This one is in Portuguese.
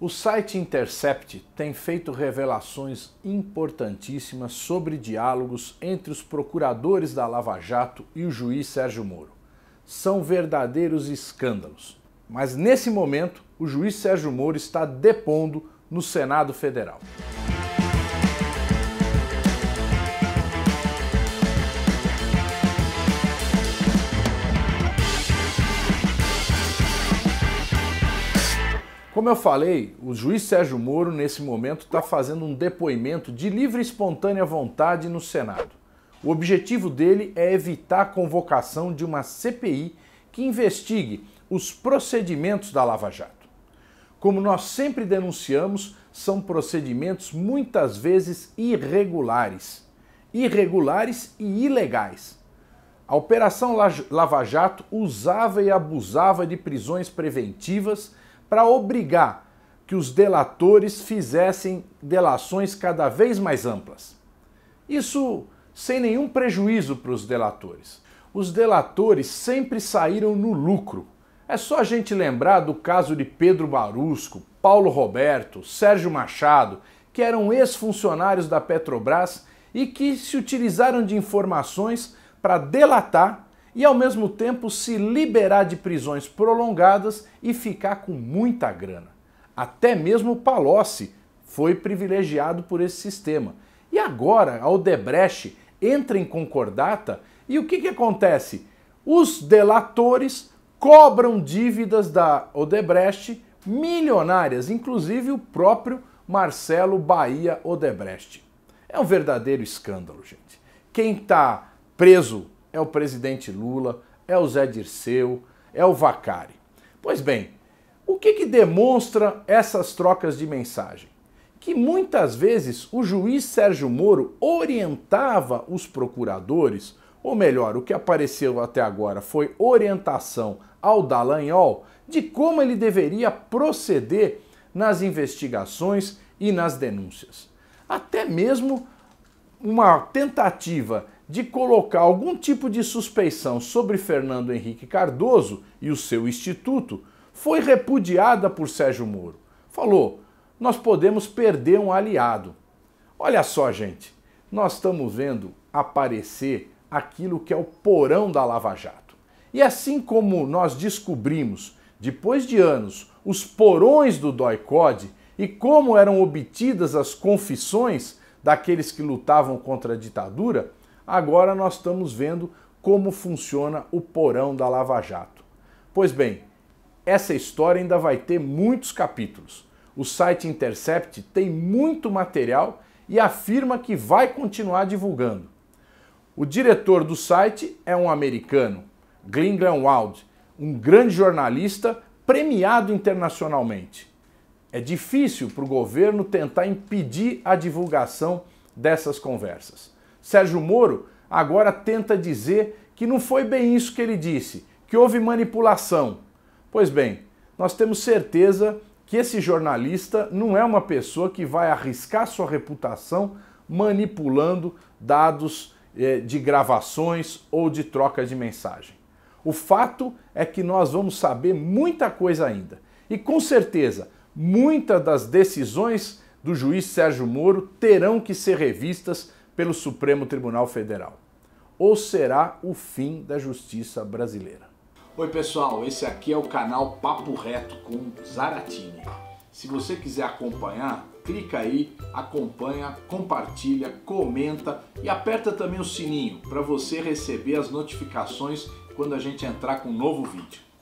O site Intercept tem feito revelações importantíssimas sobre diálogos entre os procuradores da Lava Jato e o juiz Sérgio Moro. São verdadeiros escândalos. Mas nesse momento, o juiz Sérgio Moro está depondo no Senado Federal. Como eu falei, o juiz Sérgio Moro, nesse momento, está fazendo um depoimento de livre e espontânea vontade no Senado. O objetivo dele é evitar a convocação de uma CPI que investigue os procedimentos da Lava Jato. Como nós sempre denunciamos, são procedimentos muitas vezes irregulares. Irregulares e ilegais. A Operação Lava Jato usava e abusava de prisões preventivas para obrigar que os delatores fizessem delações cada vez mais amplas. Isso sem nenhum prejuízo para os delatores. Os delatores sempre saíram no lucro. É só a gente lembrar do caso de Pedro Barusco, Paulo Roberto, Sérgio Machado, que eram ex-funcionários da Petrobras e que se utilizaram de informações para delatar e ao mesmo tempo se liberar de prisões prolongadas e ficar com muita grana. Até mesmo Palocci foi privilegiado por esse sistema. E agora a Odebrecht entra em concordata e o que, que acontece? Os delatores cobram dívidas da Odebrecht milionárias, inclusive o próprio Marcelo Bahia Odebrecht. É um verdadeiro escândalo, gente. Quem está preso é o presidente Lula, é o Zé Dirceu, é o Vacari. Pois bem, o que, que demonstra essas trocas de mensagem? Que muitas vezes o juiz Sérgio Moro orientava os procuradores, ou melhor, o que apareceu até agora foi orientação ao Dallagnol de como ele deveria proceder nas investigações e nas denúncias. Até mesmo uma tentativa de colocar algum tipo de suspeição sobre Fernando Henrique Cardoso e o seu instituto foi repudiada por Sérgio Moro. Falou: nós podemos perder um aliado. Olha só, gente, nós estamos vendo aparecer aquilo que é o porão da Lava Jato. E assim como nós descobrimos, depois de anos, os porões do DOI-CODE e como eram obtidas as confissões daqueles que lutavam contra a ditadura, agora nós estamos vendo como funciona o porão da Lava Jato. Pois bem, essa história ainda vai ter muitos capítulos. O site Intercept tem muito material e afirma que vai continuar divulgando. O diretor do site é um americano, Glenn Greenwald, um grande jornalista premiado internacionalmente. É difícil para o governo tentar impedir a divulgação dessas conversas. Sérgio Moro agora tenta dizer que não foi bem isso que ele disse, que houve manipulação. Pois bem, nós temos certeza que esse jornalista não é uma pessoa que vai arriscar sua reputação manipulando dados eh, de gravações ou de troca de mensagem. O fato é que nós vamos saber muita coisa ainda. E com certeza, muitas das decisões do juiz Sérgio Moro terão que ser revistas pelo Supremo Tribunal Federal? Ou será o fim da justiça brasileira? Oi, pessoal, esse aqui é o canal Papo Reto com Zaratini. Se você quiser acompanhar, clica aí, acompanha, compartilha, comenta e aperta também o sininho para você receber as notificações quando a gente entrar com um novo vídeo.